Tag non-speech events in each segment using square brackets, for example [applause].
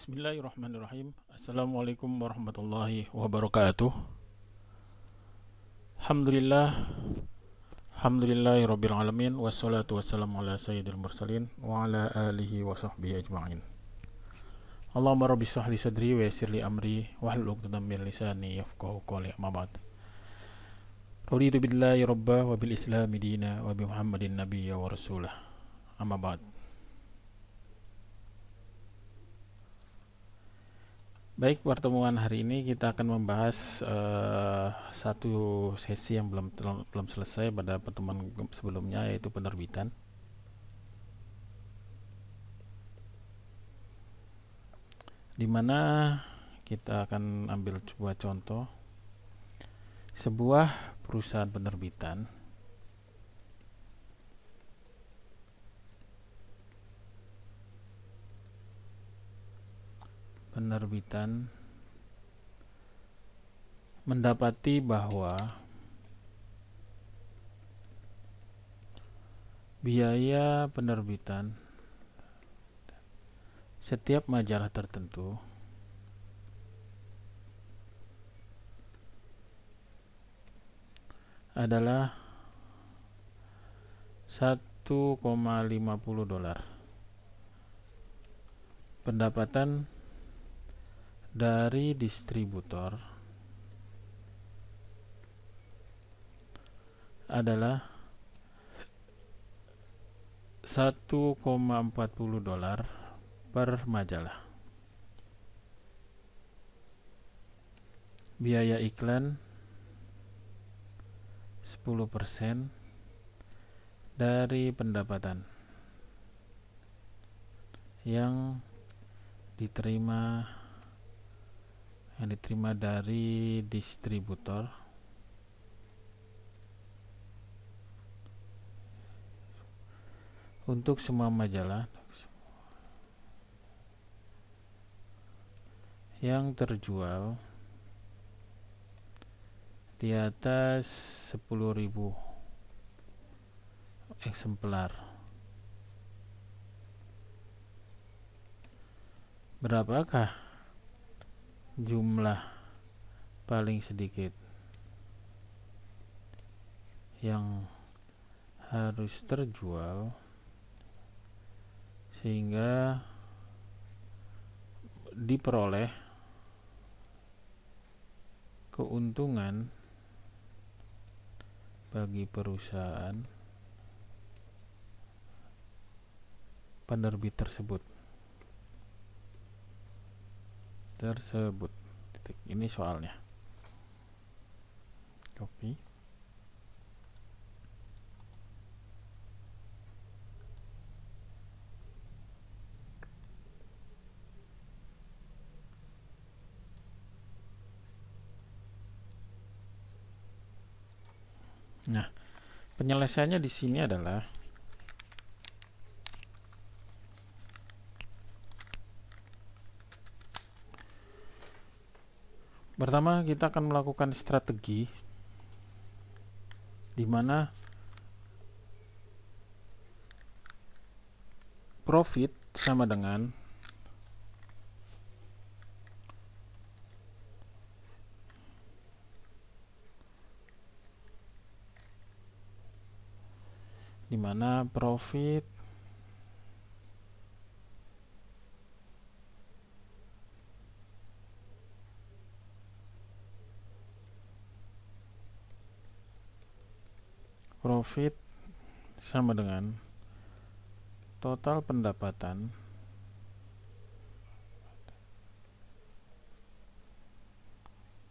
Bismillahirrahmanirrahim. Assalamualaikum warahmatullahi wabarakatuh. Alhamdulillah. Alhamdulillahi rabbil alamin wassalatu wassalamu ala sayyidil mursalin wa ala alihi wa sahbihi ajma'in. Allahumma rabbi sahli sadri wa yassir li amri wahlul uqtadam min lisani yafqahu qawli amabad Ruditu billahi rabbah wa bil islami dina wa bi Muhammadin nabiyya wa rasulah. Amabad Baik, pertemuan hari ini kita akan membahas uh, satu sesi yang belum belum selesai pada pertemuan sebelumnya yaitu penerbitan. Di mana kita akan ambil sebuah contoh sebuah perusahaan penerbitan penerbitan mendapati bahwa biaya penerbitan setiap majalah tertentu adalah 1,50 dolar pendapatan dari distributor adalah 1,40 dolar per majalah. Biaya iklan 10% dari pendapatan yang diterima yang diterima dari distributor untuk semua majalah yang terjual di atas 10.000 eksemplar berapakah jumlah paling sedikit yang harus terjual sehingga diperoleh keuntungan bagi perusahaan penerbit tersebut. tersebut titik ini soalnya copy Nah, penyelesaiannya di sini adalah Pertama kita akan melakukan strategi di mana profit sama dengan di mana profit profit sama dengan total pendapatan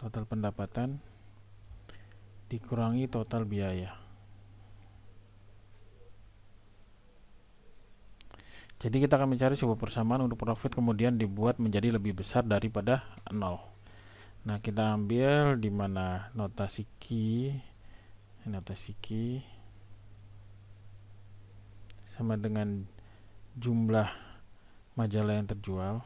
total pendapatan dikurangi total biaya jadi kita akan mencari sebuah persamaan untuk profit kemudian dibuat menjadi lebih besar daripada 0 nah kita ambil di mana notasi key notasi key sama dengan jumlah majalah yang terjual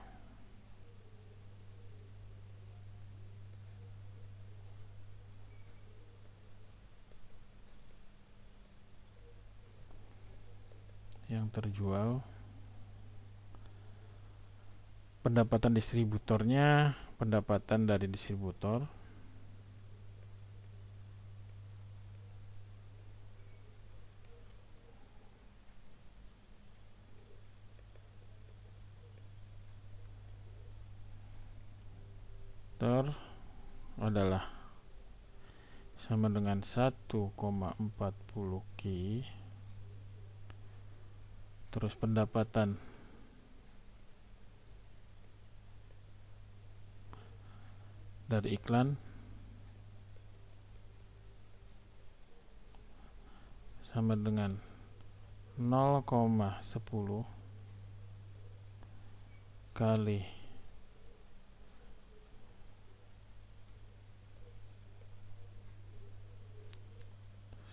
yang terjual pendapatan distributornya pendapatan dari distributor 1,40 Ki terus pendapatan dari iklan sama dengan 0,10 kali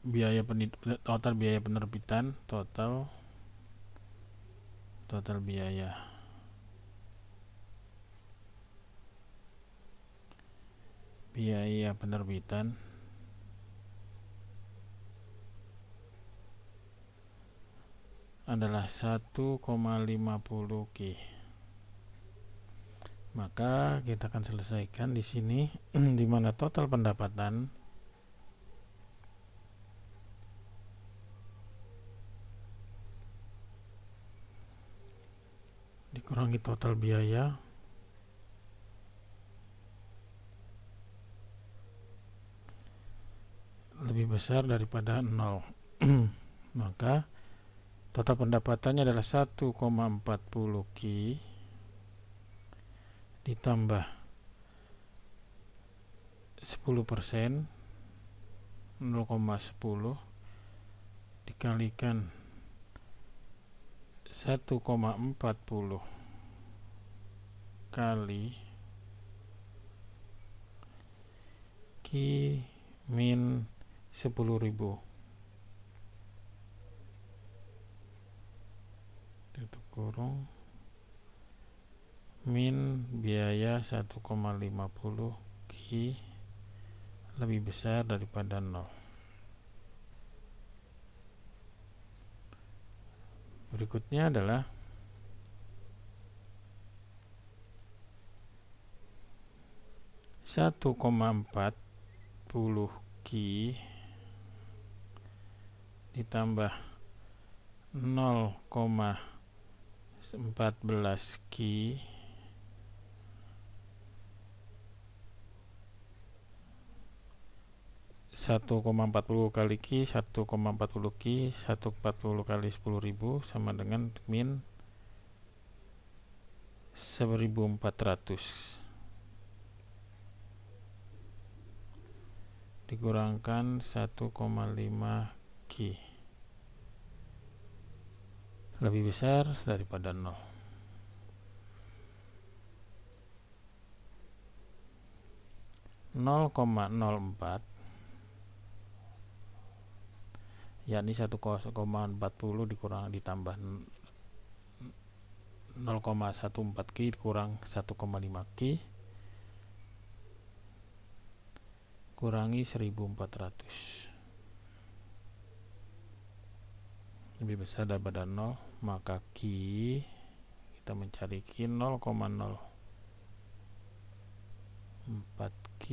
biaya penit total biaya penerbitan total total biaya biaya penerbitan adalah 1,50 K. Maka kita akan selesaikan di sini [clears throat] di mana total pendapatan kurangi total biaya lebih besar daripada 0 [clears throat] maka total pendapatannya adalah 1,40 Ki ditambah 10 persen 0,10 dikalikan 1,40 kali Ki min 10.000 tutup kurung min biaya 1,50 ki lebih besar daripada 0 berikutnya adalah 1,40 Ki ditambah 0,14 Ki satu koma empat puluh kali ki satu koma empat puluh ki satu empat puluh kali sepuluh ribu sama dengan min seribu empat ratus dikurangkan 1,5 Ki lebih besar daripada 0 0,04 yakni 1,40 dikurang ditambah 0,14 Ki dikurang 1,5 Ki kurangi 1400 lebih besar daripada 0 maka Q kita mencari Q 0,0 4 Q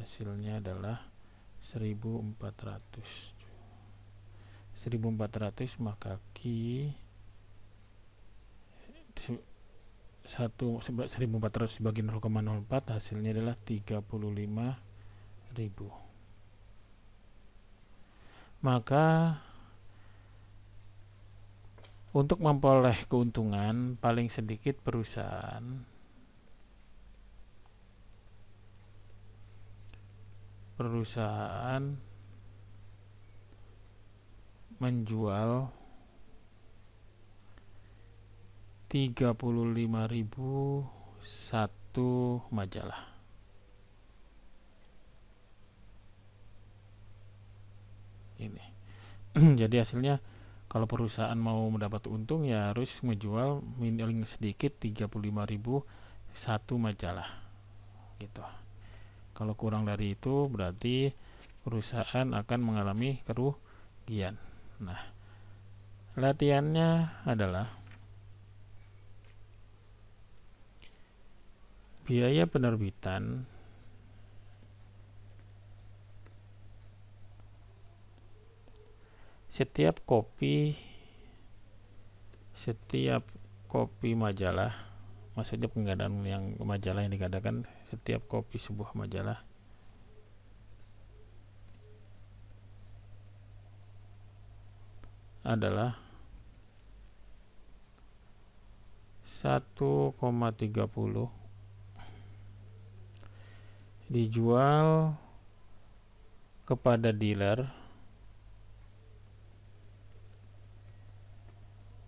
hasilnya adalah 1400 1400 maka Q 1400 dibagi 0,04 hasilnya adalah 35.000 maka untuk memperoleh keuntungan paling sedikit perusahaan perusahaan menjual satu majalah. Ini. [clears throat] Jadi hasilnya kalau perusahaan mau mendapat untung ya harus menjual minimal sedikit satu majalah. Gitu. Kalau kurang dari itu berarti perusahaan akan mengalami kerugian. Nah, latihannya adalah biaya penerbitan setiap kopi setiap kopi majalah maksudnya penggadaan yang majalah yang dikatakan setiap kopi sebuah majalah adalah 1,30 dijual kepada dealer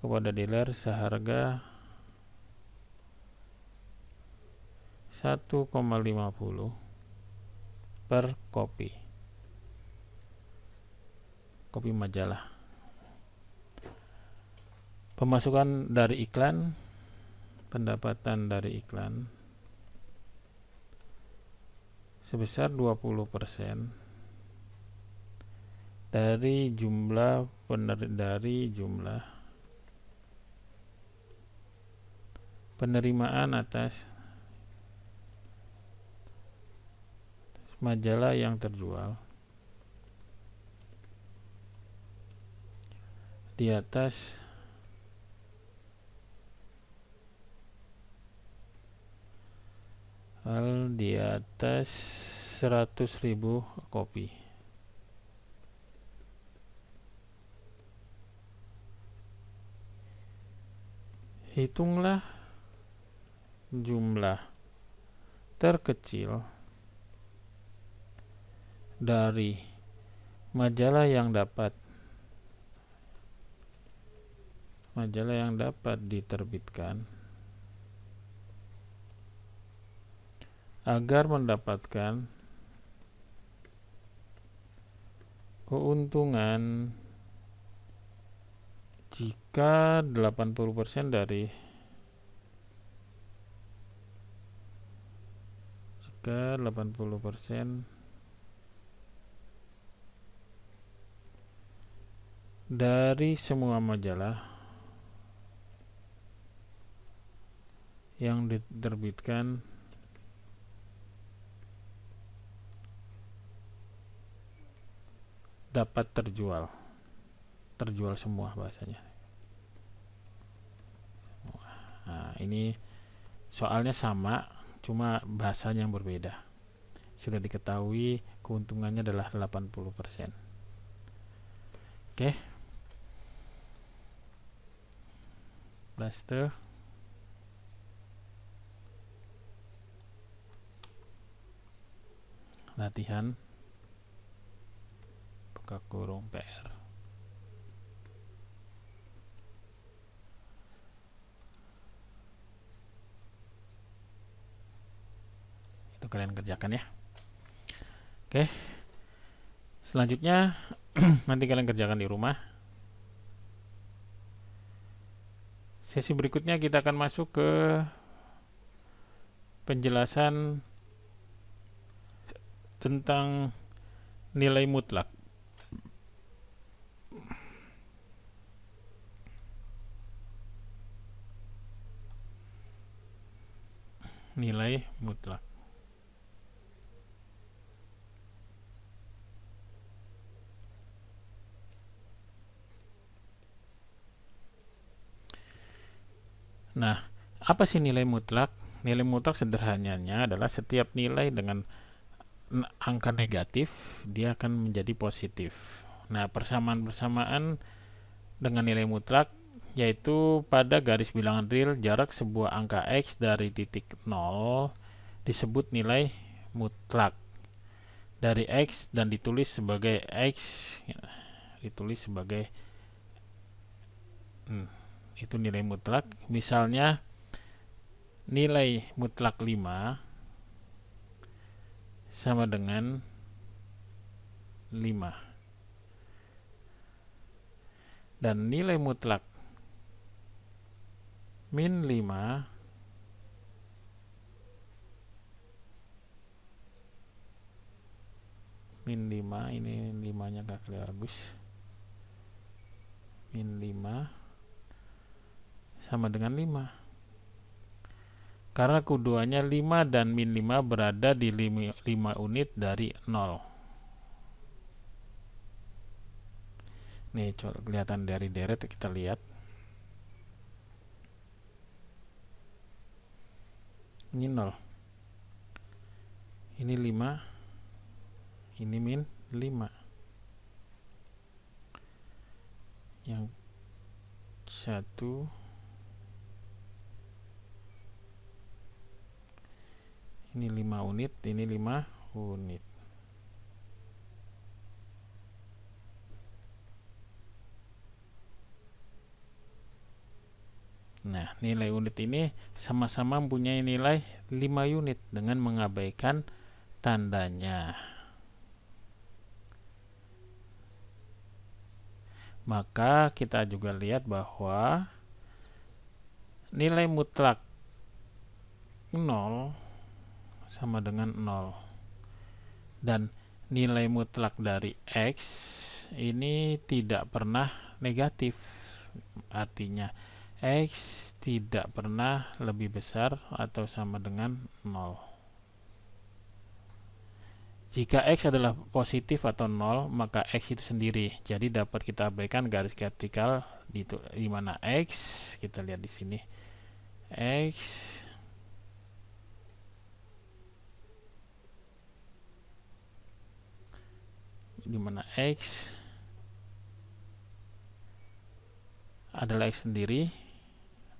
kepada dealer seharga 1,50 per kopi kopi majalah pemasukan dari iklan pendapatan dari iklan sebesar 20% dari jumlah pener dari jumlah penerimaan atas majalah yang terjual di atas di atas 100.000 kopi hitunglah jumlah terkecil dari majalah yang dapat majalah yang dapat diterbitkan agar mendapatkan keuntungan jika 80% dari jika 80% dari semua majalah yang diterbitkan dapat terjual terjual semua bahasanya nah ini soalnya sama cuma bahasanya yang berbeda sudah diketahui keuntungannya adalah 80% oke okay. plaster latihan kurung PR itu kalian kerjakan ya oke selanjutnya [clears throat] nanti kalian kerjakan di rumah sesi berikutnya kita akan masuk ke penjelasan tentang nilai mutlak nilai mutlak. Nah, apa sih nilai mutlak? Nilai mutlak sederhananya adalah setiap nilai dengan angka negatif dia akan menjadi positif. Nah, persamaan-persamaan dengan nilai mutlak yaitu pada garis bilangan real jarak sebuah angka x dari titik 0 disebut nilai mutlak dari x dan ditulis sebagai x ditulis sebagai hmm, itu nilai mutlak misalnya nilai mutlak 5 sama dengan 5 dan nilai mutlak min 5 min 5 ini 5 nya gak kelihatan bagus min 5 sama dengan 5 karena keduanya 5 dan min 5 berada di 5 unit dari 0 nih kelihatan dari deret kita lihat ini 0 ini 5 ini min 5 yang 1 ini 5 unit ini 5 unit Nah, nilai unit ini sama-sama mempunyai nilai 5 unit dengan mengabaikan tandanya. Maka kita juga lihat bahwa nilai mutlak 0 sama dengan 0. Dan nilai mutlak dari X ini tidak pernah negatif. Artinya, X tidak pernah lebih besar atau sama dengan 0. Jika X adalah positif atau 0, maka X itu sendiri. Jadi dapat kita abaikan garis vertikal di, di mana X, kita lihat di sini. X di mana X adalah X sendiri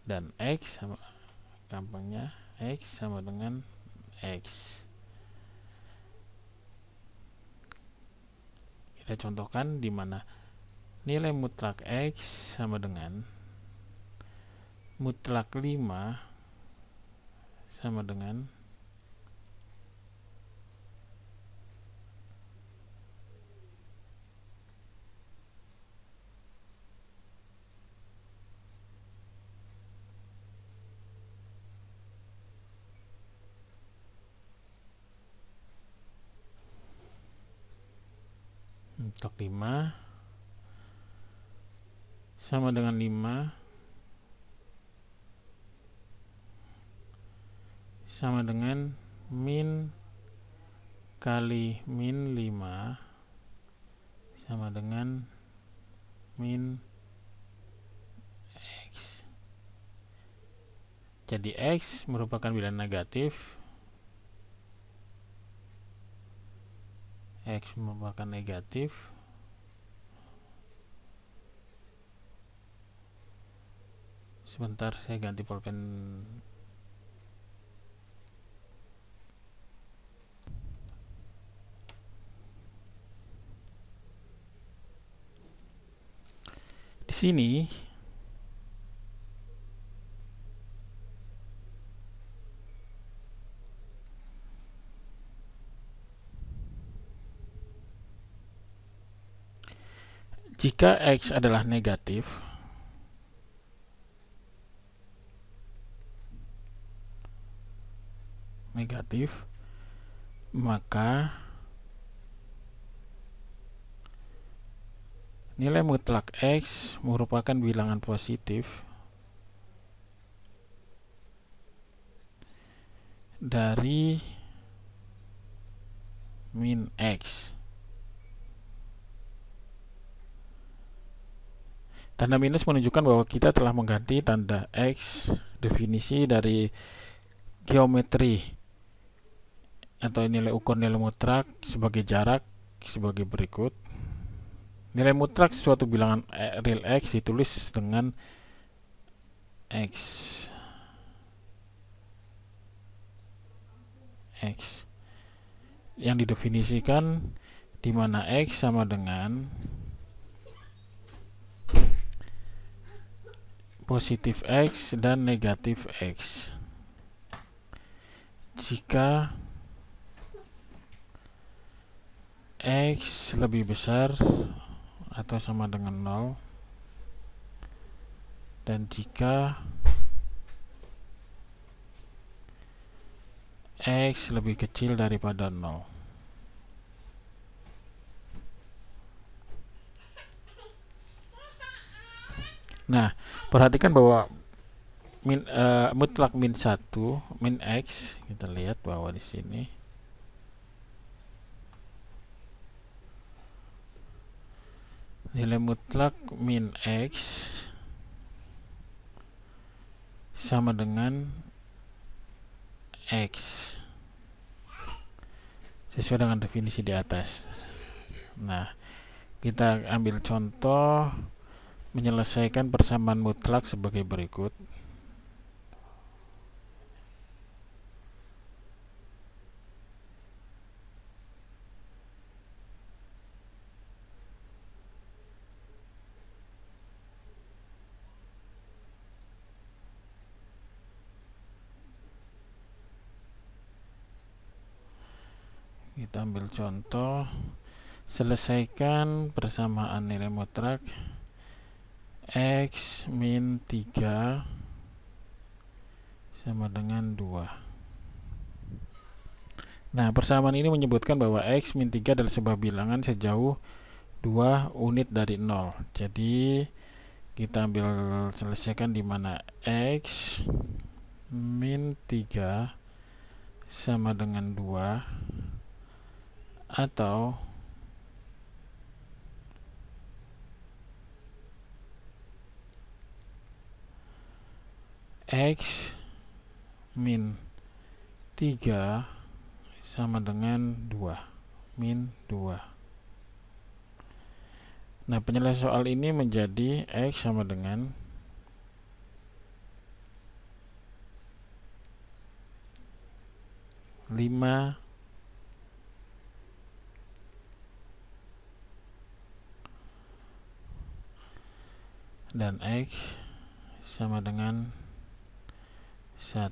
dan X sama gampangnya X sama dengan X kita contohkan di mana nilai mutlak X sama dengan mutlak 5 sama dengan mentok 5 sama dengan 5 sama dengan min kali min 5 sama dengan min x jadi x merupakan bilangan negatif X merupakan negatif sebentar saya ganti pulpen di sini Jika X adalah negatif, negatif, maka nilai mutlak X merupakan bilangan positif dari min X. Tanda minus menunjukkan bahwa kita telah mengganti tanda X definisi dari geometri atau nilai ukur nilai mutlak sebagai jarak sebagai berikut. Nilai mutlak suatu bilangan e, real X ditulis dengan X X yang didefinisikan di mana X sama dengan positif X dan negatif X. Jika X lebih besar atau sama dengan 0 dan jika X lebih kecil daripada 0 Nah, perhatikan bahwa min uh, mutlak min 1, min x kita lihat bahwa di sini nilai mutlak min x sama dengan x sesuai dengan definisi di atas. Nah, kita ambil contoh menyelesaikan persamaan mutlak sebagai berikut kita ambil contoh selesaikan persamaan nilai mutlak X min 3 sama dengan 2 Nah, persamaan ini menyebutkan bahwa X min 3 adalah sebuah bilangan sejauh 2 unit dari 0. Jadi, kita ambil selesaikan di mana X min 3 sama dengan 2 atau X min 3 sama dengan 2 min 2 nah penyelesaian soal ini menjadi X sama dengan lima dan X sama dengan 1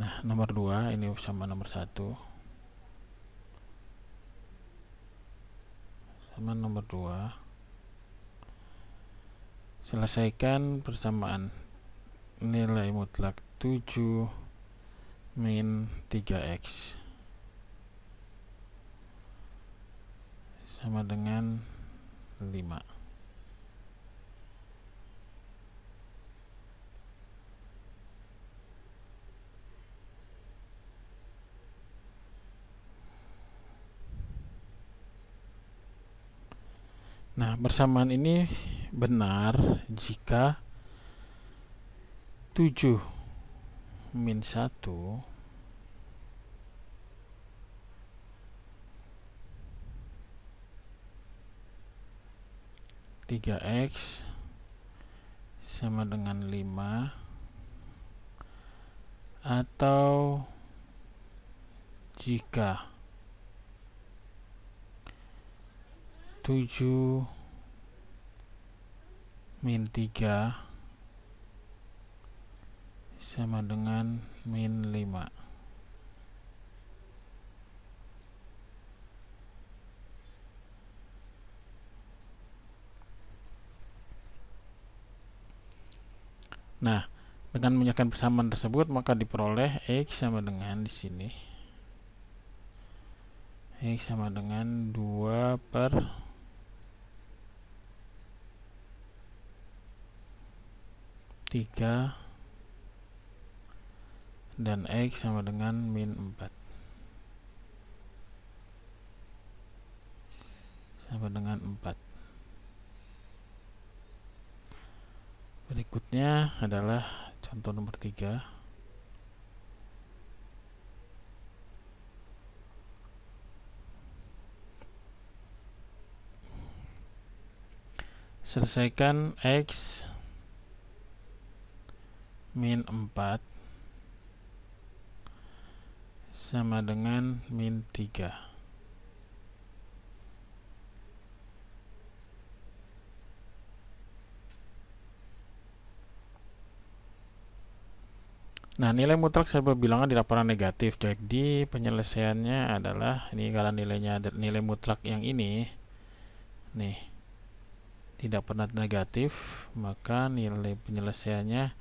nah nomor dua ini sama nomor satu sama nomor dua selesaikan persamaan nilai mutlak 7 min 3x sama dengan 5 Nah, persamaan ini benar jika 7 min 1 3x sama dengan 5 atau jika 7 min 3 sama dengan min 5 nah dengan menyatakan persamaan tersebut maka diperoleh X sama dengan di sini X sama dengan 2 per 3 dan X sama dengan min 4 sama dengan 4 berikutnya adalah contoh nomor 3 selesaikan X min 4 sama dengan min 3 nah nilai mutlak serba bilangan di laporan negatif jadi penyelesaiannya adalah ini kalau nilainya nilai mutlak yang ini nih tidak pernah negatif maka nilai penyelesaiannya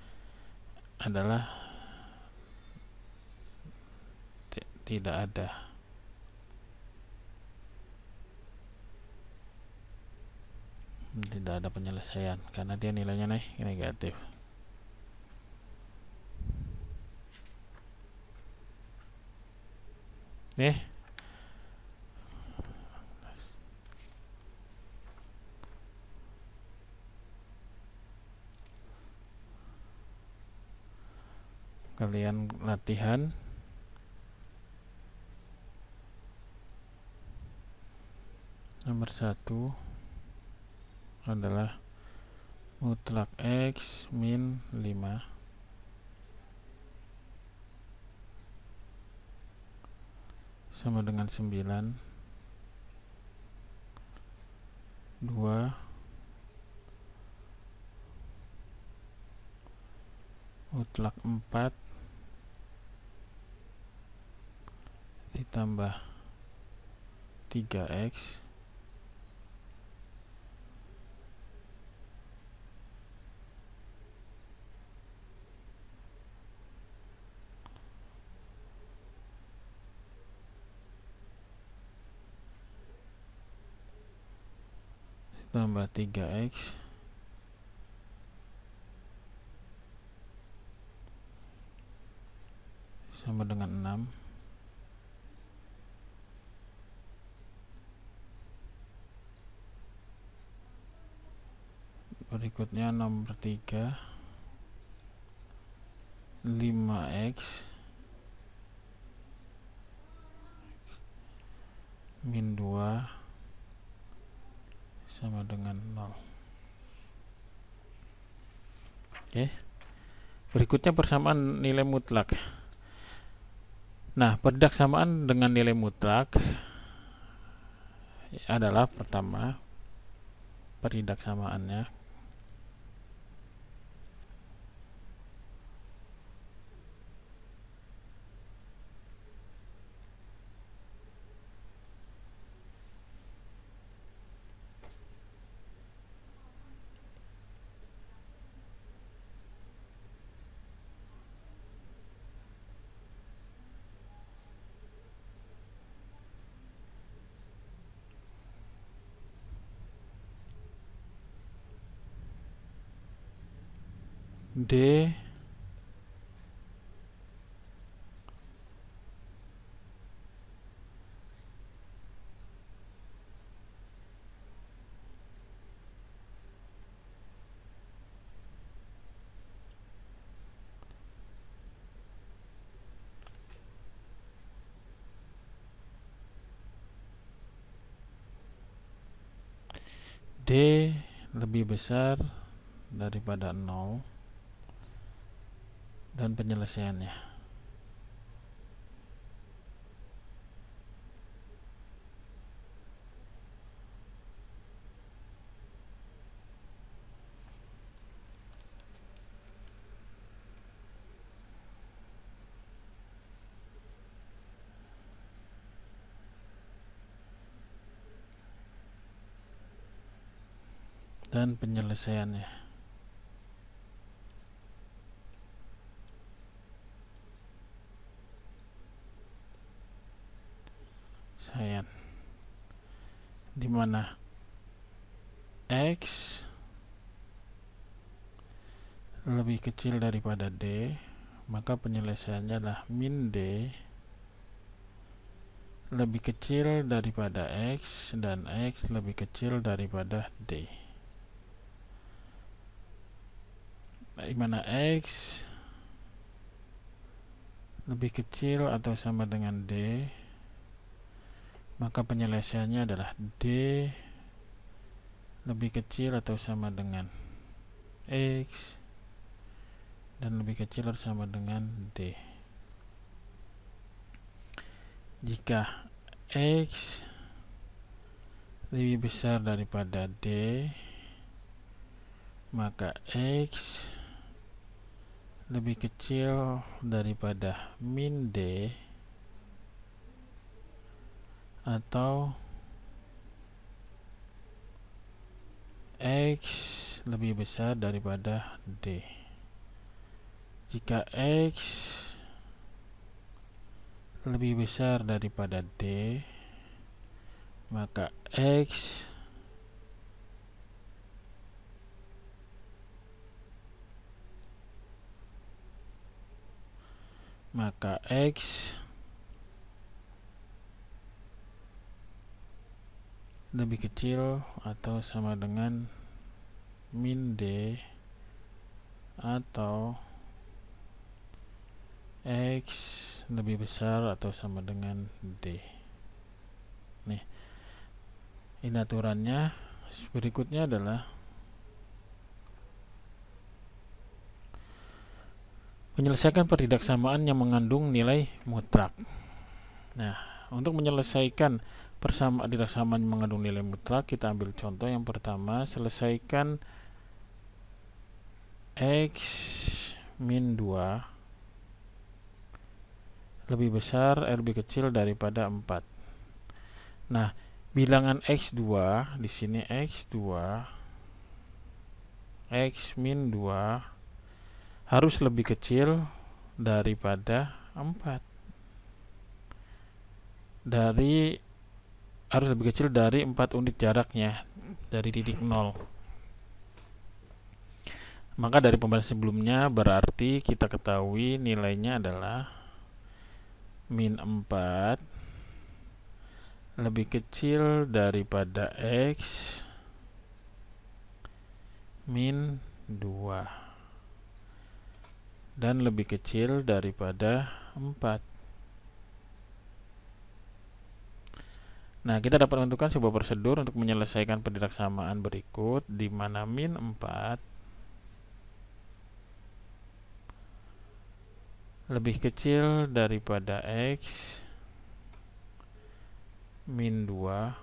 adalah tidak ada. tidak ada penyelesaian karena dia nilainya naik negatif nih kalian latihan nomor satu adalah mutlak X min 5 sama dengan 9 2 mutlak 4 ditambah 3x tambah 3x sama dengan 6 berikutnya nomor 3 5x min 2 sama dengan 0 oke berikutnya persamaan nilai mutlak nah perdak samaan dengan nilai mutlak adalah pertama perindaksamaannya samaannya D D lebih besar daripada 0 dan penyelesaiannya. dan penyelesaiannya. mana X lebih kecil daripada D maka penyelesaiannya adalah min D lebih kecil daripada X dan X lebih kecil daripada D di mana X lebih kecil atau sama dengan D maka penyelesaiannya adalah D lebih kecil atau sama dengan X dan lebih kecil atau sama dengan D jika X lebih besar daripada D maka X lebih kecil daripada min D atau X lebih besar daripada D jika X lebih besar daripada D maka X maka X lebih kecil atau sama dengan min D atau X lebih besar atau sama dengan D nih ini aturannya berikutnya adalah menyelesaikan pertidaksamaan yang mengandung nilai mutlak nah untuk menyelesaikan persamaan mengandung nilai mutlak kita ambil contoh yang pertama selesaikan x min 2 lebih besar lebih kecil daripada 4 nah bilangan x2 di sini x2 x min 2 harus lebih kecil daripada 4 dari harus lebih kecil dari 4 unit jaraknya dari titik 0 maka dari pembahasan sebelumnya berarti kita ketahui nilainya adalah min 4 lebih kecil daripada X min 2 dan lebih kecil daripada 4 Nah, kita dapat menentukan sebuah prosedur untuk menyelesaikan pendiraksamaan berikut di mana min 4 lebih kecil daripada x min 2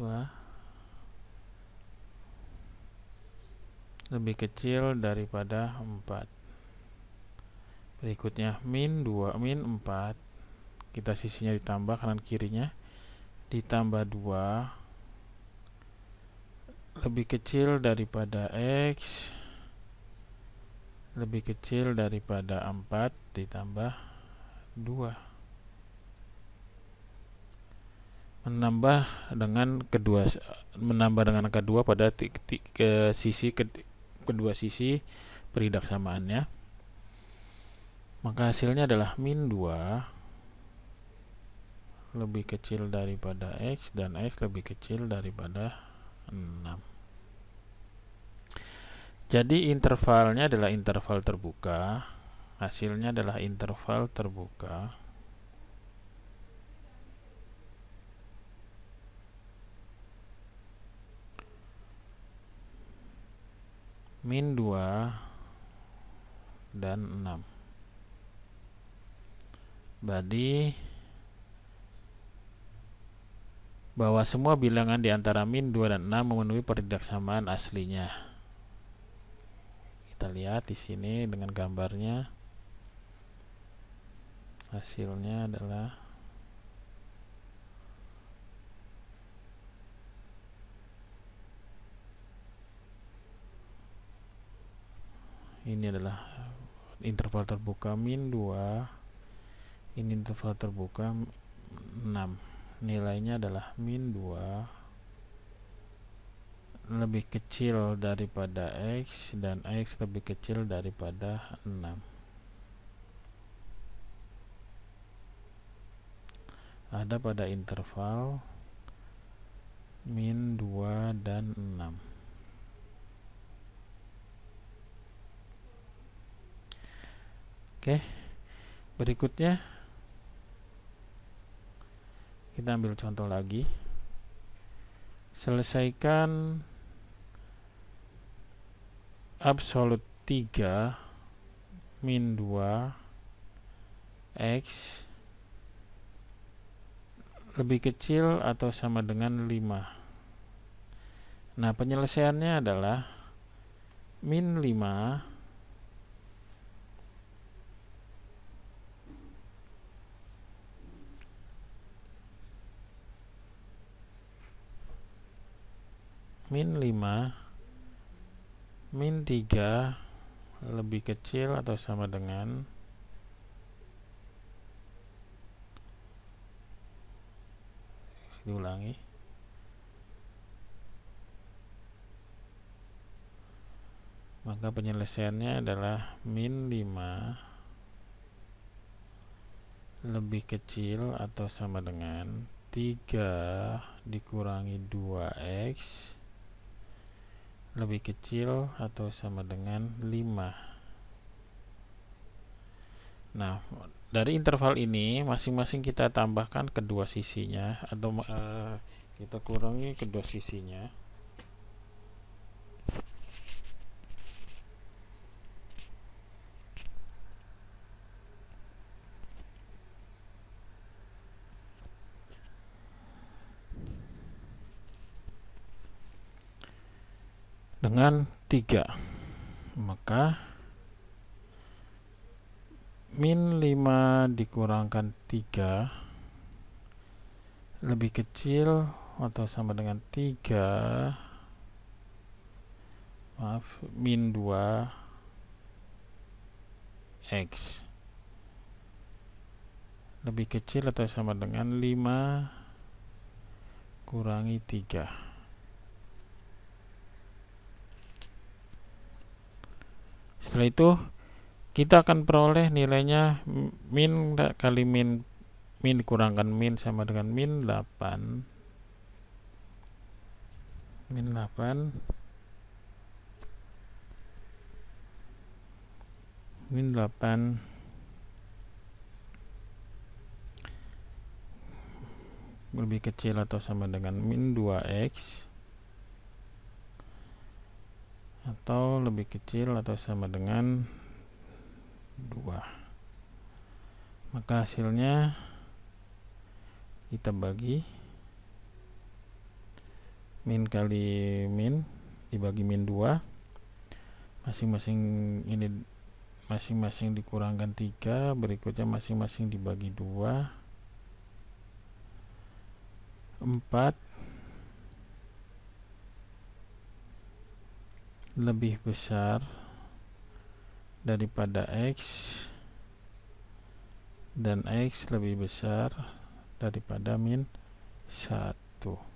2 lebih kecil daripada 4 berikutnya min 2 min 4 kita sisinya ditambah kanan kirinya ditambah 2 lebih kecil daripada X lebih kecil daripada 4 ditambah 2 menambah dengan kedua menambah dengan kedua pada titik ke sisi ke, kedua sisi peridak samaannya maka hasilnya adalah min 2 lebih kecil daripada x dan x lebih kecil daripada 6 jadi intervalnya adalah interval terbuka hasilnya adalah interval terbuka min 2 dan 6 body bahwa semua bilangan di antara min 2 dan 6 memenuhi perindaksamaan aslinya. Kita lihat di sini dengan gambarnya. Hasilnya adalah ini adalah interval terbuka min 2 ini interval terbuka 6 nilainya adalah min 2 lebih kecil daripada X dan X lebih kecil daripada 6 ada pada interval min 2 dan 6 Oke, berikutnya kita ambil contoh lagi selesaikan absolut 3 min 2 x lebih kecil atau sama dengan 5 nah penyelesaiannya adalah min 5 min 5 min 3 lebih kecil atau sama dengan diulangi maka penyelesaiannya adalah min 5 lebih kecil atau sama dengan 3 dikurangi 2x lebih kecil atau sama dengan 5 nah dari interval ini masing-masing kita tambahkan kedua sisinya atau uh, kita kurangi kedua sisinya dengan 3 maka min 5 dikurangkan 3 lebih kecil atau sama dengan 3 maaf min 2 x lebih kecil atau sama dengan 5 kurangi 3 setelah itu kita akan peroleh nilainya min kali min min dikurangkan min sama dengan min 8 min 8 min 8 lebih kecil atau sama dengan min 2x atau lebih kecil atau sama dengan 2 maka hasilnya kita bagi min kali min dibagi min 2 masing-masing ini masing-masing dikurangkan 3 berikutnya masing-masing dibagi 2 4 lebih besar daripada X dan X lebih besar daripada min 1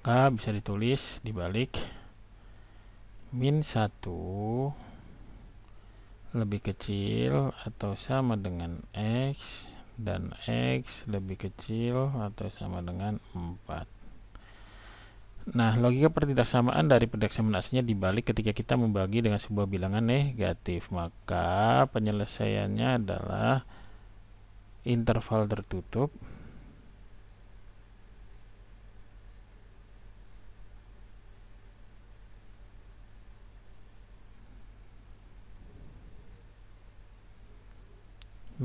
maka bisa ditulis dibalik min 1 lebih kecil atau sama dengan X dan X lebih kecil atau sama dengan 4 nah logika pertidaksamaan dari pertidaksamaan aslinya dibalik ketika kita membagi dengan sebuah bilangan negatif maka penyelesaiannya adalah interval tertutup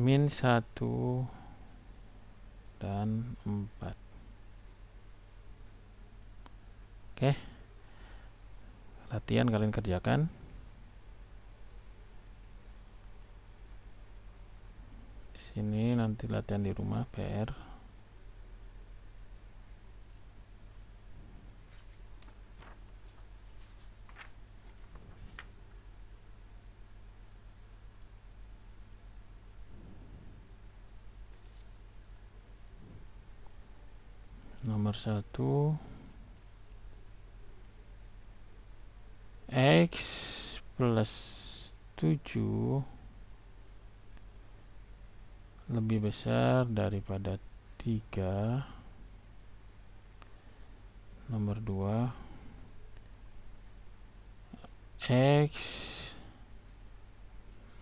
min 1 dan 4 oke latihan kalian kerjakan sini nanti latihan di rumah PR satu X plus 7 lebih besar daripada 3 nomor 2 X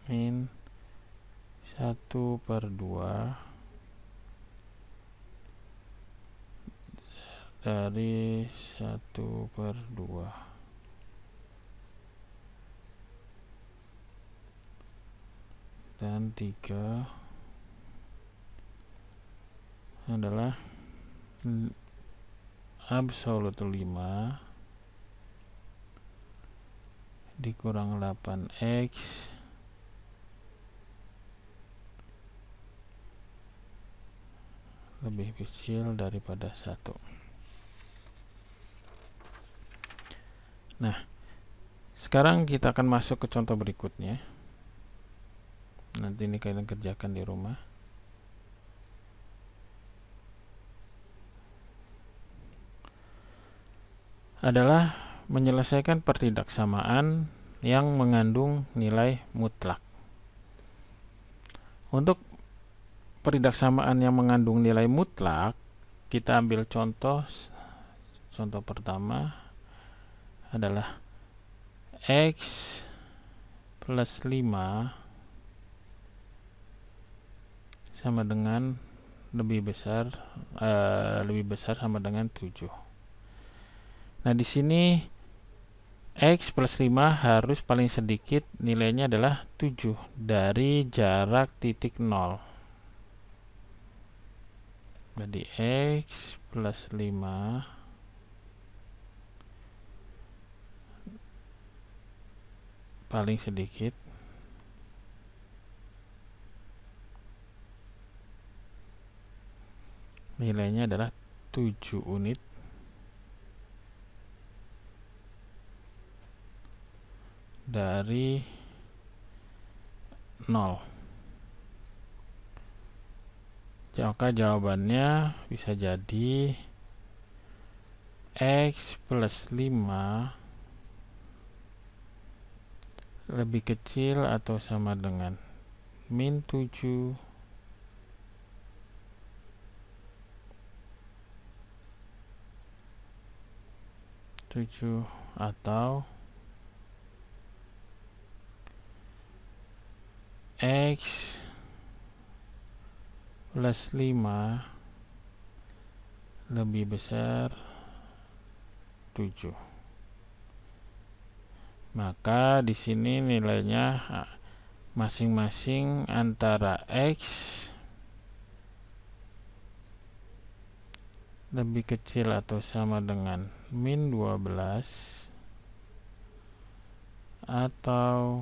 min 1 per 2 dari 1 per 2 dan 3 adalah absolut 5 dikurang 8x lebih kecil daripada 1 Nah, sekarang kita akan masuk ke contoh berikutnya. Nanti ini kalian kerjakan di rumah. Adalah menyelesaikan pertidaksamaan yang mengandung nilai mutlak. Untuk pertidaksamaan yang mengandung nilai mutlak, kita ambil contoh contoh pertama adalah X plus 5 sama dengan lebih besar uh, lebih besar sama dengan 7 nah di sini X plus 5 harus paling sedikit nilainya adalah 7 dari jarak titik 0 jadi X plus 5 paling sedikit nilainya adalah 7 unit dari 0 maka jawabannya bisa jadi X plus 5 lebih kecil atau sama dengan min 7 7 atau X plus 5 lebih besar 7 maka di sini nilainya masing-masing antara X lebih kecil atau sama dengan min 12 atau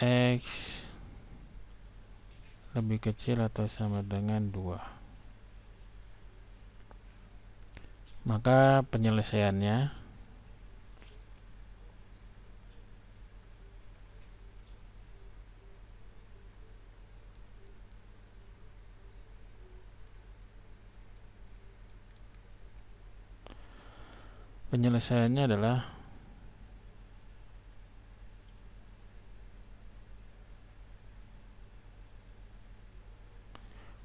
X lebih kecil atau sama dengan 2 maka penyelesaiannya penyelesaiannya adalah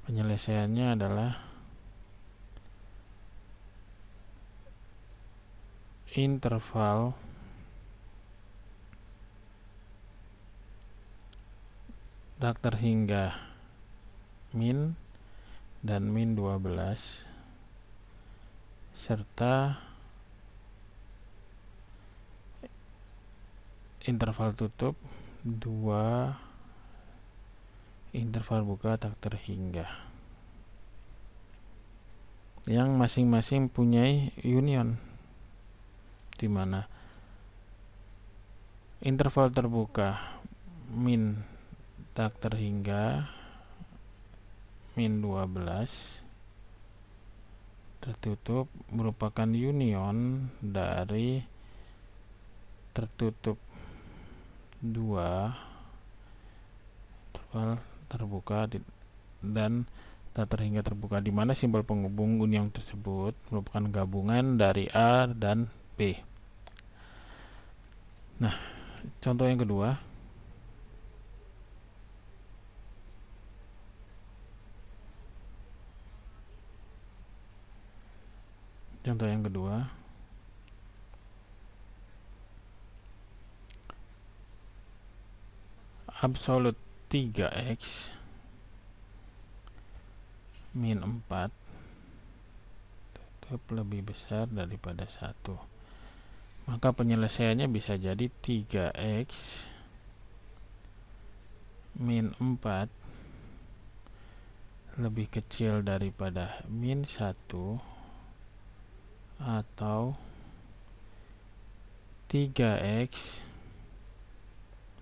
penyelesaiannya adalah interval tak terhingga min dan min 12 serta interval tutup 2 interval buka tak terhingga yang masing-masing punya union di mana interval terbuka min tak terhingga min 12 tertutup merupakan union dari tertutup dua terpal terbuka di, dan tak terhingga terbuka di mana simbol penghubung union tersebut merupakan gabungan dari A dan B. Nah, contoh yang kedua contoh yang kedua absolut 3x min 4 tetap lebih besar daripada 1 maka penyelesaiannya bisa jadi 3x min 4 lebih kecil daripada min 1 atau 3x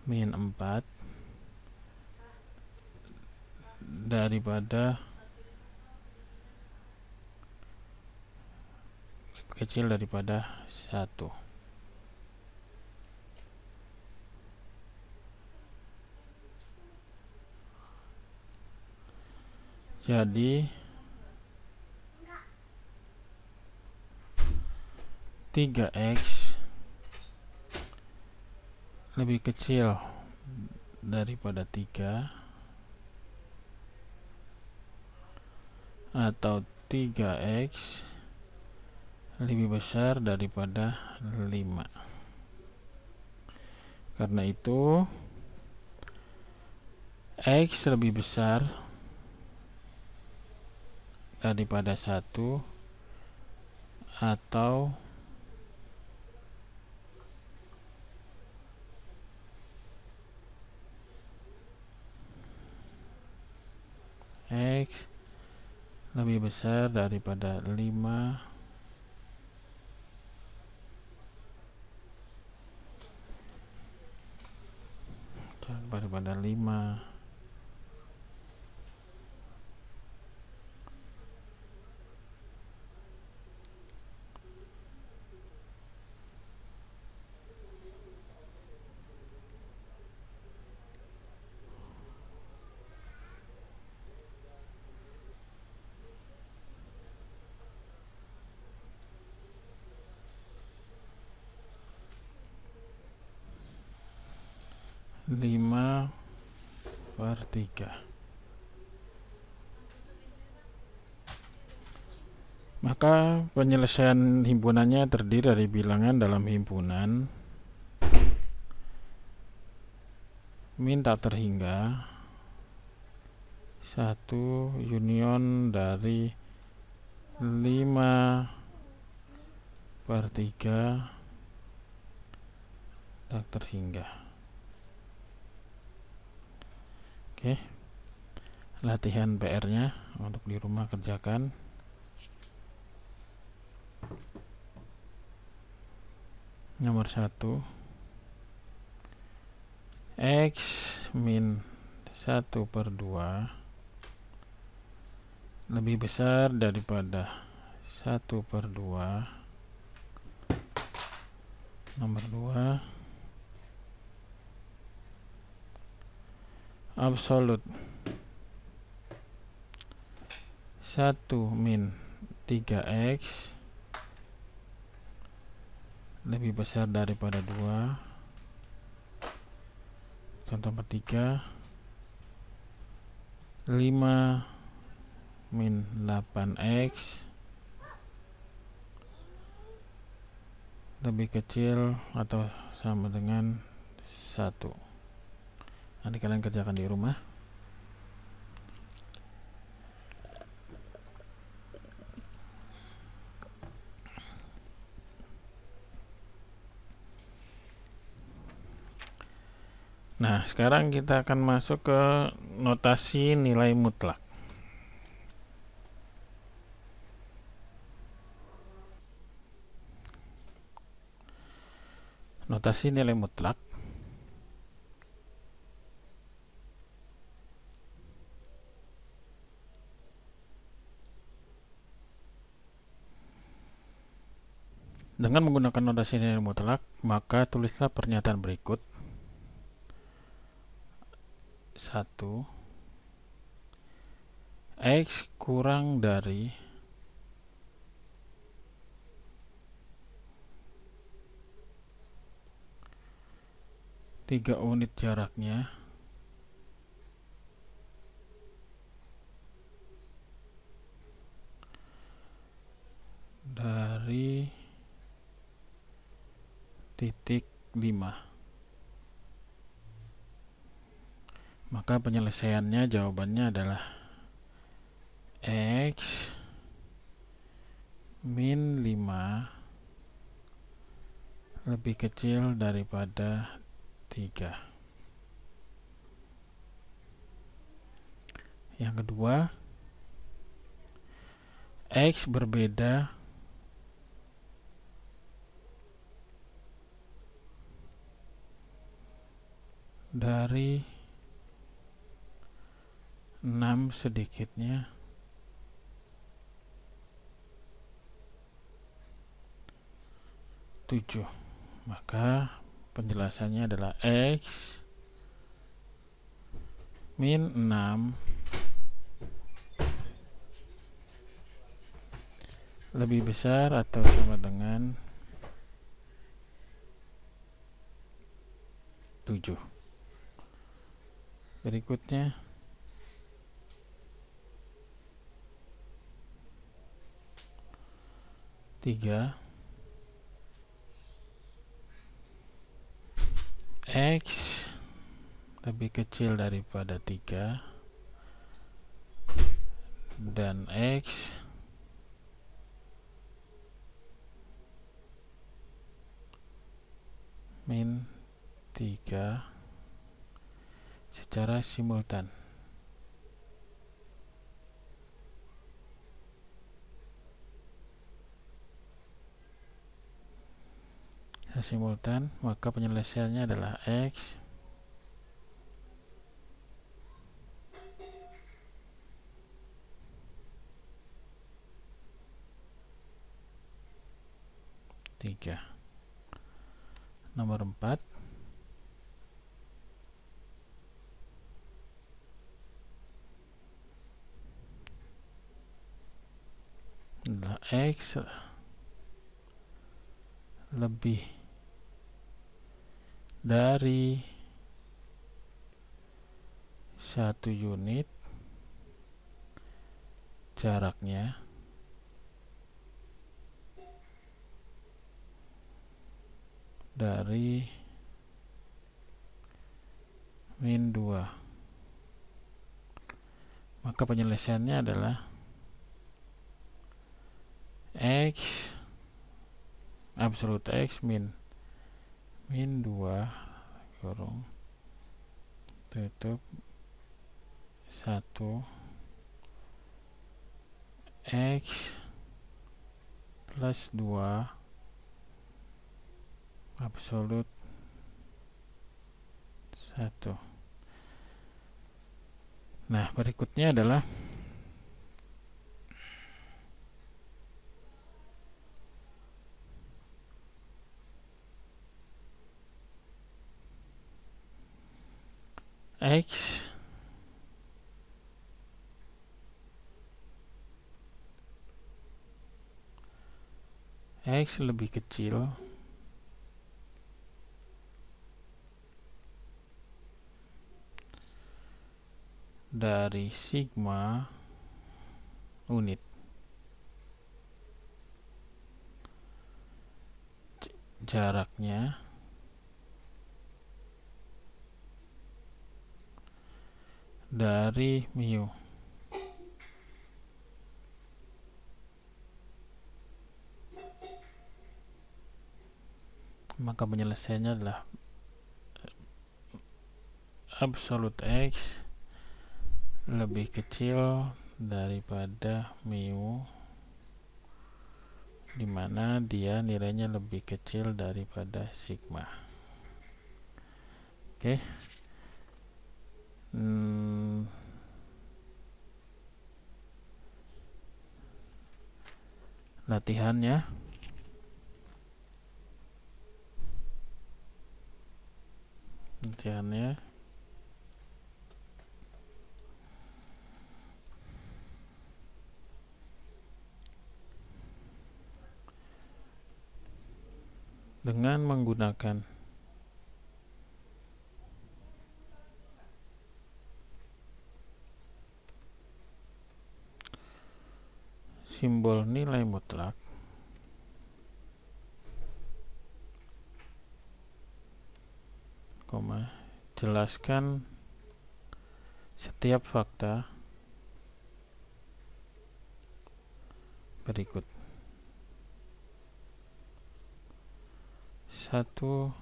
min 4 daripada kecil daripada satu. Jadi tiga x lebih kecil daripada tiga atau 3x lebih besar daripada 5 karena itu x lebih besar daripada 1 atau x lebih besar daripada 5 daripada 5 Penyelesaian himpunannya terdiri dari bilangan dalam himpunan min tak terhingga satu union dari 5 per 3 tak terhingga oke latihan PR nya untuk di rumah kerjakan nomor 1 X min 1 per 2 lebih besar daripada 1 per 2 nomor 2 absolut 1 min 3x lebih besar daripada dua. contoh ketiga lima min delapan x lebih kecil atau sama dengan satu. nanti kalian kerjakan di rumah Nah, sekarang kita akan masuk ke notasi nilai mutlak. Notasi nilai mutlak Dengan menggunakan notasi nilai mutlak, maka tulislah pernyataan berikut. 1 X kurang dari tiga unit jaraknya dari titik 5 maka penyelesaiannya jawabannya adalah X min 5 lebih kecil daripada 3 yang kedua X berbeda dari 6 sedikitnya tujuh maka penjelasannya adalah x min enam lebih besar atau sama dengan tujuh berikutnya 3 X lebih kecil daripada 3 dan X min 3 secara simultan Nah, simultan maka penyelesaiannya adalah X tiga nomor empat adalah X lebih dari satu unit jaraknya dari min 2 maka penyelesaiannya adalah x absolute x min min 2 kurung tutup 1 x plus 2 absolut 1 nah berikutnya adalah x x lebih kecil dari sigma unit jaraknya dari mu maka penyelesaiannya adalah eh, absolute X lebih kecil daripada mu dimana dia nilainya lebih kecil daripada sigma oke okay. Hmm. latihannya latihannya dengan menggunakan simbol nilai mutlak koma jelaskan setiap fakta berikut satu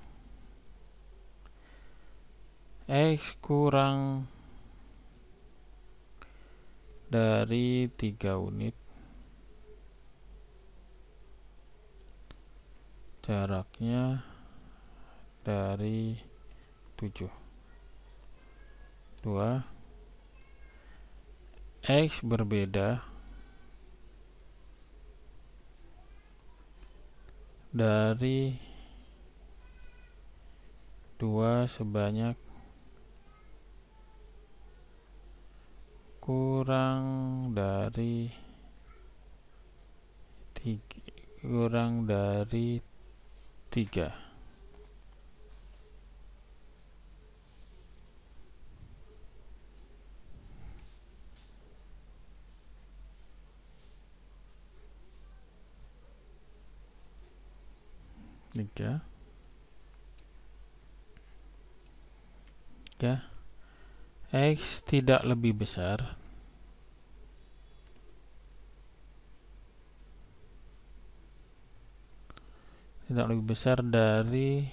x kurang dari tiga unit jaraknya dari 7 2 X berbeda dari 2 sebanyak kurang dari 3 kurang dari tiga tiga tiga x tidak lebih besar tidak lebih besar dari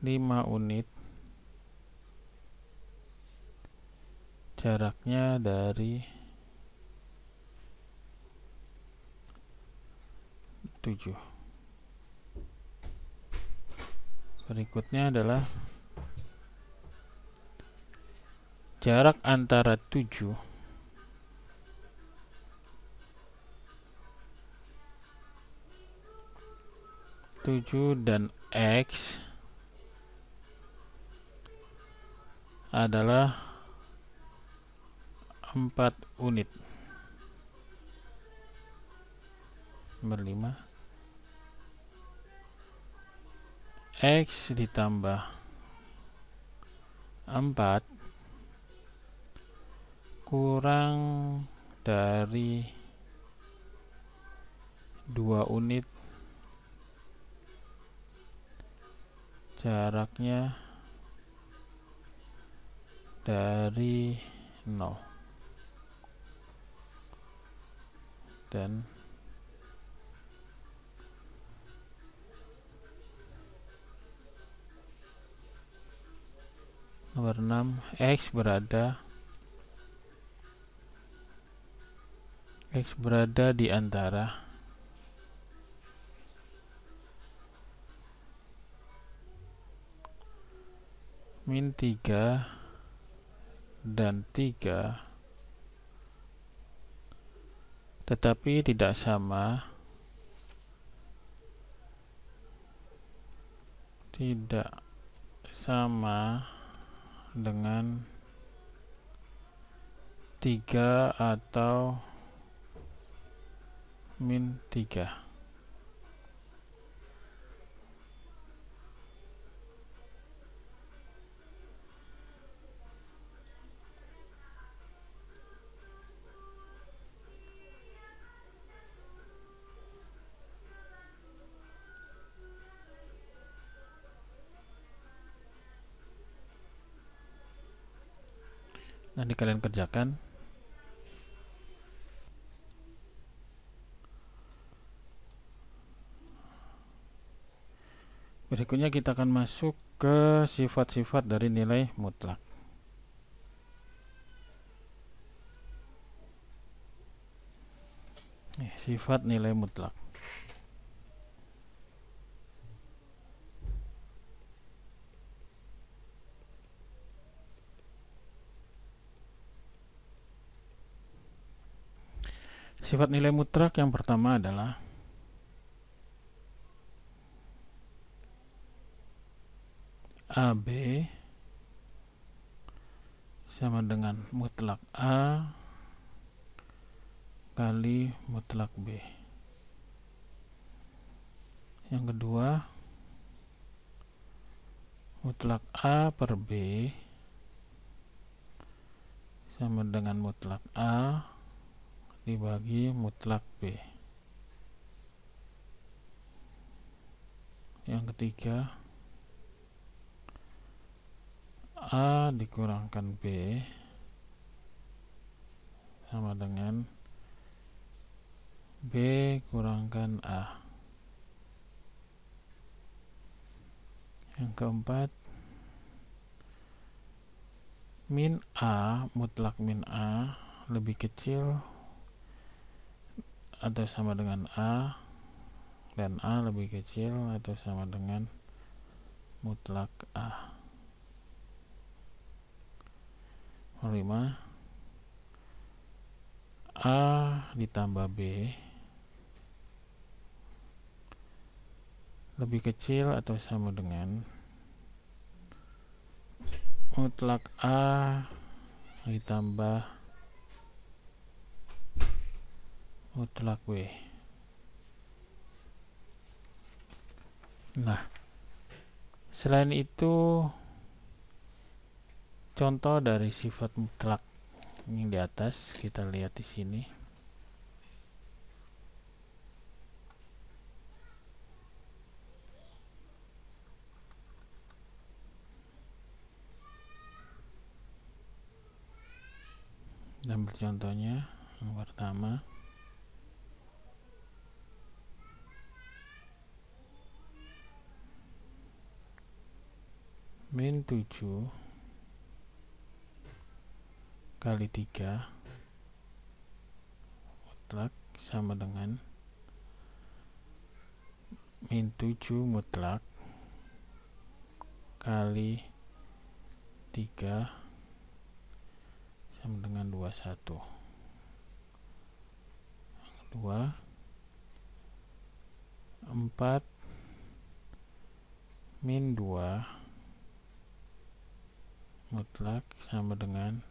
5 unit jaraknya dari tujuh berikutnya adalah jarak antara tujuh 7 dan X adalah 4 unit nomor 5 X ditambah 4 kurang dari 2 unit jaraknya dari 0 dan nomor 6 X berada X berada di antara min 3 dan 3 tetapi tidak sama tidak sama dengan 3 atau min 3 nanti kalian kerjakan berikutnya kita akan masuk ke sifat-sifat dari nilai mutlak sifat nilai mutlak Sifat nilai mutlak yang pertama adalah AB sama dengan mutlak A kali mutlak B. Yang kedua, mutlak A per B sama dengan mutlak A dibagi mutlak B yang ketiga A dikurangkan B sama dengan B kurangkan A yang keempat min A mutlak min A lebih kecil atau sama dengan A dan A lebih kecil atau sama dengan mutlak A 5 A ditambah B lebih kecil atau sama dengan mutlak A ditambah mutlak W nah selain itu contoh dari sifat mutlak ini di atas kita lihat di sini dan contohnya yang pertama min 7 kali 3 mutlak sama dengan min 7 mutlak kali 3 sama dengan 21 2 4 min 2 mutlak sama dengan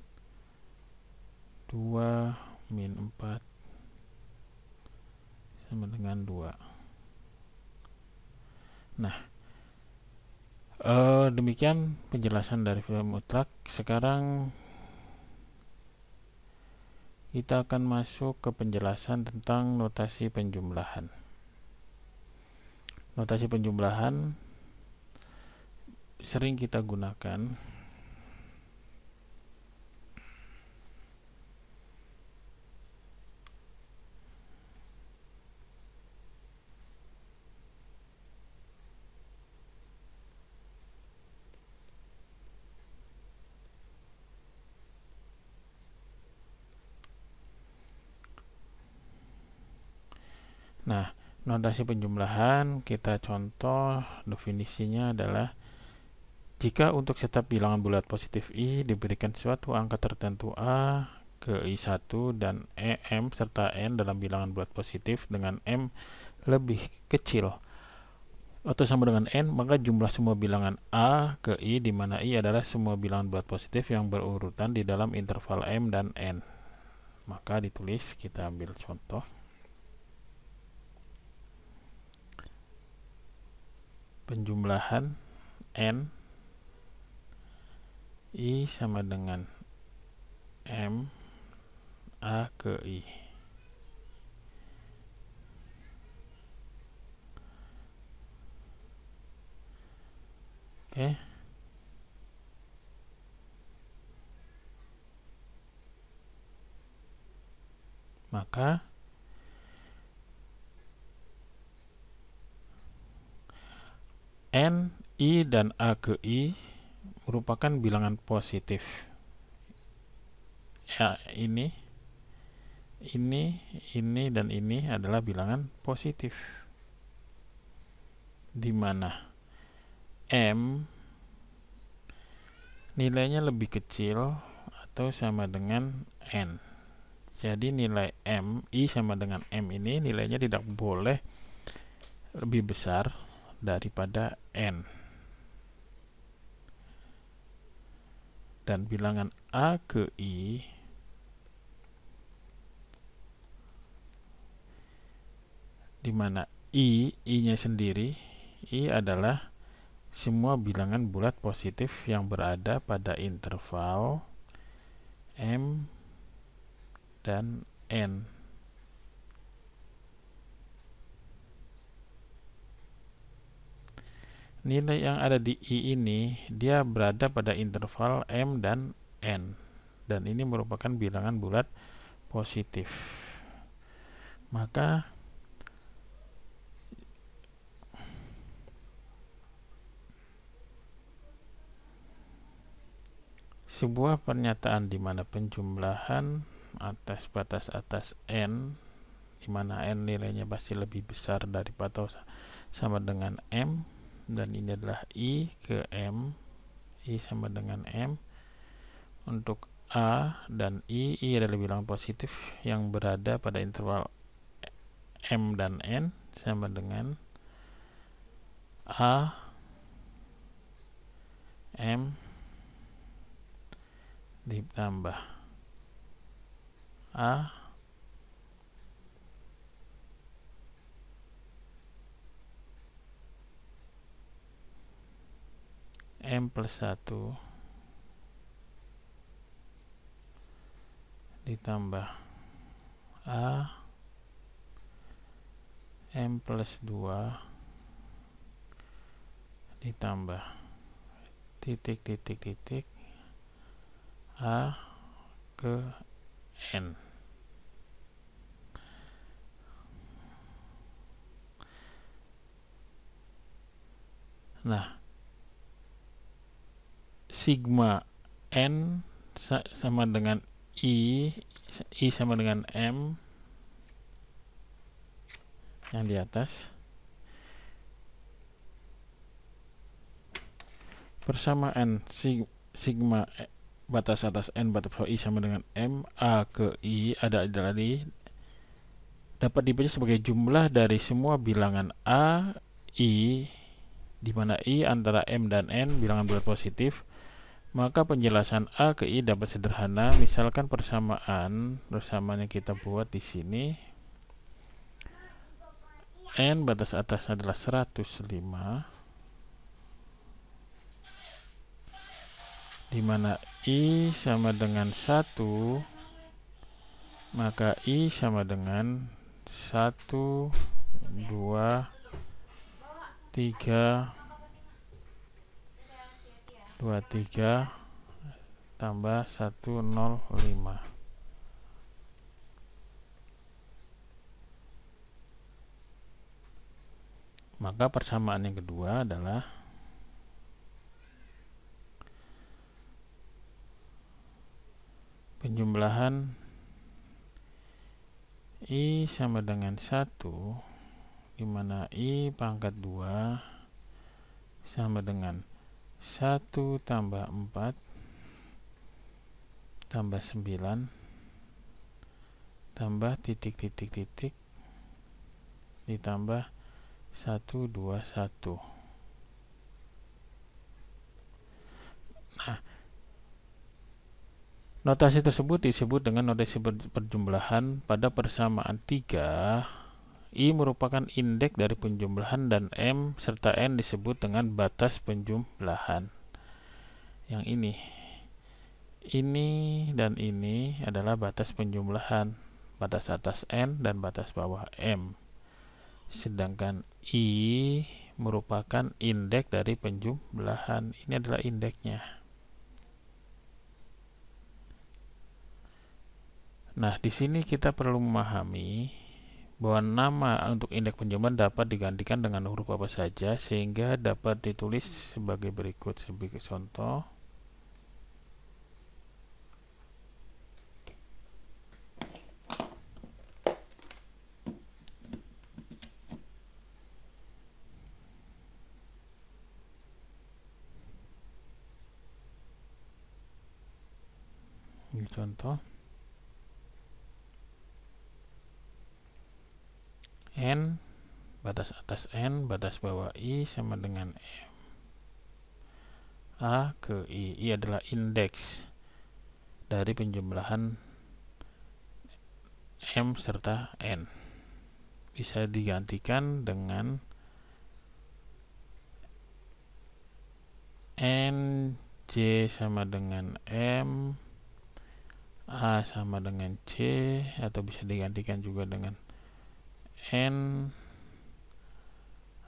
2 min 4 sama dengan 2 nah eh, demikian penjelasan dari film mutlak sekarang kita akan masuk ke penjelasan tentang notasi penjumlahan notasi penjumlahan sering kita gunakan notasi penjumlahan kita contoh definisinya adalah jika untuk setiap bilangan bulat positif I diberikan suatu angka tertentu A ke I1 dan EM serta N dalam bilangan bulat positif dengan M lebih kecil atau sama dengan N, maka jumlah semua bilangan A ke I di mana I adalah semua bilangan bulat positif yang berurutan di dalam interval M dan N. Maka ditulis, kita ambil contoh. penjumlahan n i sama dengan m a ke i oke okay. maka N, I, dan A ke I merupakan bilangan positif. Ya, ini, ini, ini, dan ini adalah bilangan positif. Di mana M nilainya lebih kecil atau sama dengan N. Jadi nilai M, I sama dengan M ini nilainya tidak boleh lebih besar daripada n. Dan bilangan A ke I di mana I, I-nya sendiri, I adalah semua bilangan bulat positif yang berada pada interval M dan N. nilai yang ada di i ini dia berada pada interval m dan n dan ini merupakan bilangan bulat positif maka sebuah pernyataan di mana penjumlahan atas batas atas n di mana n nilainya pasti lebih besar daripada sama dengan m dan ini adalah I ke M I sama dengan M untuk A dan I, I adalah bilangan positif yang berada pada interval M dan N sama dengan A M ditambah A M plus 1 ditambah A M plus 2 ditambah titik titik titik A ke N nah sigma n sama dengan i i sama dengan m yang di atas persamaan sigma e, batas atas n batas bawah i sama dengan m a ke i ada adalah di dapat dibaca sebagai jumlah dari semua bilangan a i di mana i antara m dan n bilangan bulat positif maka penjelasan A ke I dapat sederhana. Misalkan persamaan, persamaan yang kita buat di sini. N batas atas adalah 105. Di mana I sama dengan 1, maka I sama dengan 1, 2, 3, 23 tambah 105 maka persamaan yang kedua adalah penjumlahan I sama dengan 1 dimana I pangkat 2 sama dengan 1 tambah 4 tambah 9 tambah titik titik titik ditambah 1, 2, 1 nah notasi tersebut disebut dengan notasi perjumlahan pada persamaan 3 I merupakan indeks dari penjumlahan dan M serta N disebut dengan batas penjumlahan. Yang ini. Ini dan ini adalah batas penjumlahan. Batas atas N dan batas bawah M. Sedangkan I merupakan indeks dari penjumlahan. Ini adalah indeksnya. Nah, di sini kita perlu memahami bahwa nama untuk indeks penjabaran dapat digantikan dengan huruf apa saja sehingga dapat ditulis sebagai berikut sebagai contoh contoh N batas atas N batas bawah I sama dengan M A ke I I adalah indeks dari penjumlahan M serta N bisa digantikan dengan N J sama dengan M A sama dengan C atau bisa digantikan juga dengan n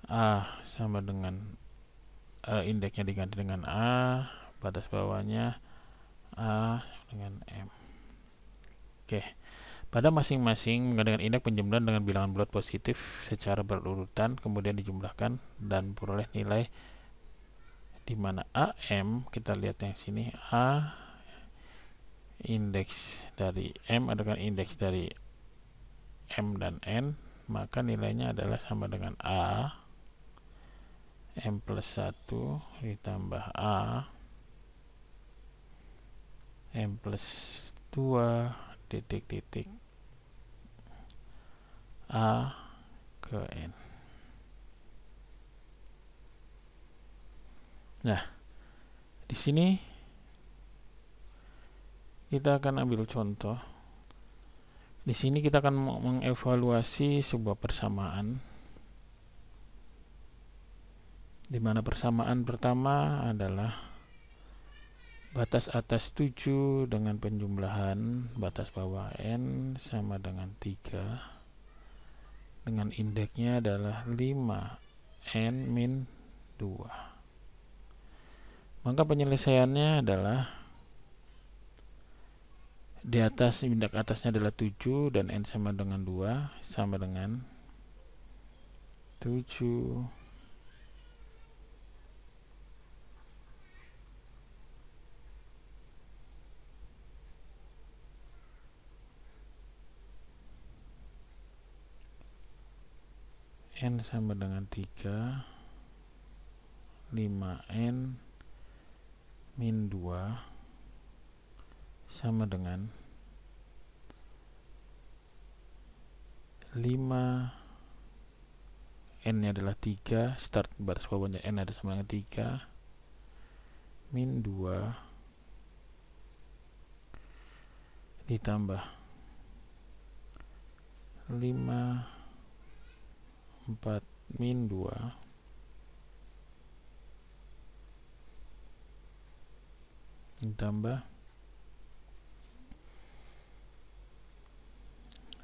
a sama dengan e, indeksnya diganti dengan a batas bawahnya a dengan m oke pada masing-masing menggunakan indeks penjumlahan dengan bilangan bulat positif secara berurutan kemudian dijumlahkan dan peroleh nilai di mana a m kita lihat yang sini a indeks dari m adakan indeks dari m dan n maka nilainya adalah sama dengan A M plus 1 ditambah A M plus 2 titik-titik A ke N nah di sini kita akan ambil contoh di sini kita akan mengevaluasi sebuah persamaan di mana persamaan pertama adalah batas atas 7 dengan penjumlahan batas bawah n sama dengan 3 dengan indeksnya adalah 5 n min 2 maka penyelesaiannya adalah di atas indeks atasnya adalah 7 dan n sama dengan 2 sama dengan 7 n sama dengan 3 5n min 2 sama dengan 5 n nya adalah 3 start baris bawahnya n ada sama dengan 3 min 2 ditambah 5 4 min 2 ditambah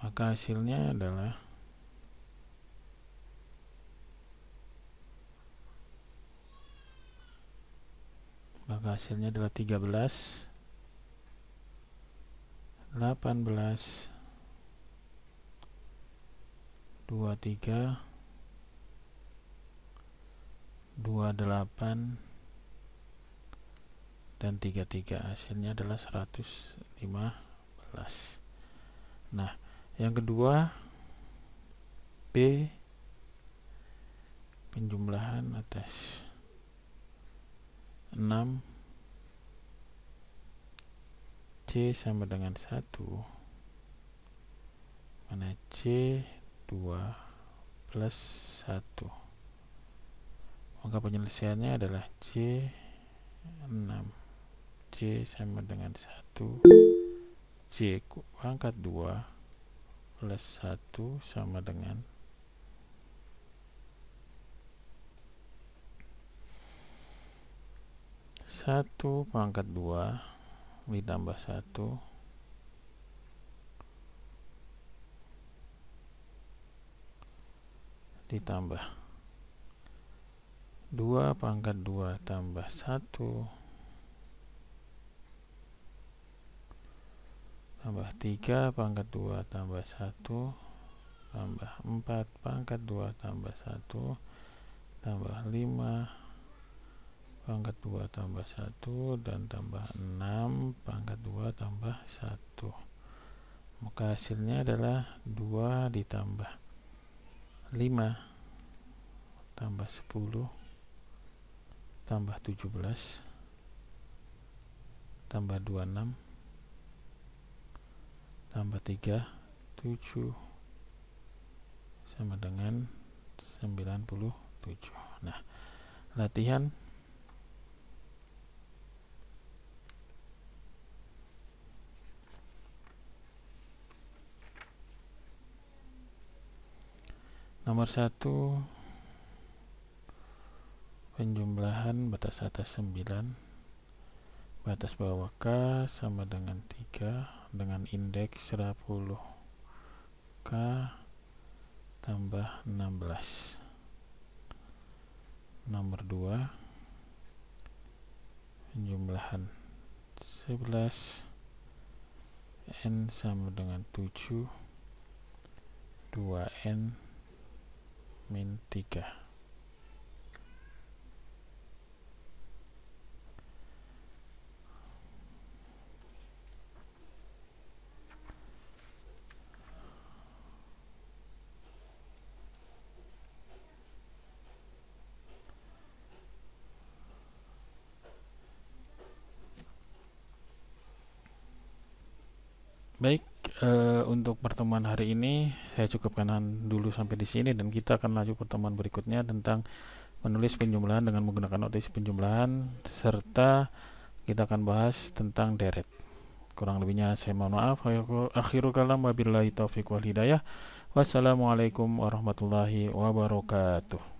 maka hasilnya adalah maka hasilnya adalah 13 18 23 28 dan 33 hasilnya adalah 115 nah yang kedua P penjumlahan atas 6 C sama dengan 1 mana C 2 plus 1 maka penyelesaiannya adalah C 6 C sama dengan 1 C pangkat 2 plus 1 sama dengan satu pangkat 2 ditambah 1 ditambah 2 pangkat 2 tambah 1 tambah 3 pangkat 2 tambah 1 tambah 4 pangkat 2 tambah 1 tambah 5 pangkat 2 tambah 1 dan tambah 6 pangkat 2 tambah 1 maka hasilnya adalah 2 ditambah 5 tambah 10 tambah 17 tambah 26 tambah 3 7 sama dengan 97 nah latihan nomor 1 penjumlahan batas atas 9 batas bawah K sama dengan 3 dengan indeks 10 K tambah 16 nomor 2 jumlahan 11 N sama dengan 7 2N min 3 Baik, uh, untuk pertemuan hari ini saya cukupkan dulu sampai di sini dan kita akan lanjut pertemuan berikutnya tentang menulis penjumlahan dengan menggunakan notasi penjumlahan serta kita akan bahas tentang deret. Kurang lebihnya saya mohon maaf. Akhirul kalam wabillahi taufiq wal hidayah. Wassalamualaikum warahmatullahi wabarakatuh.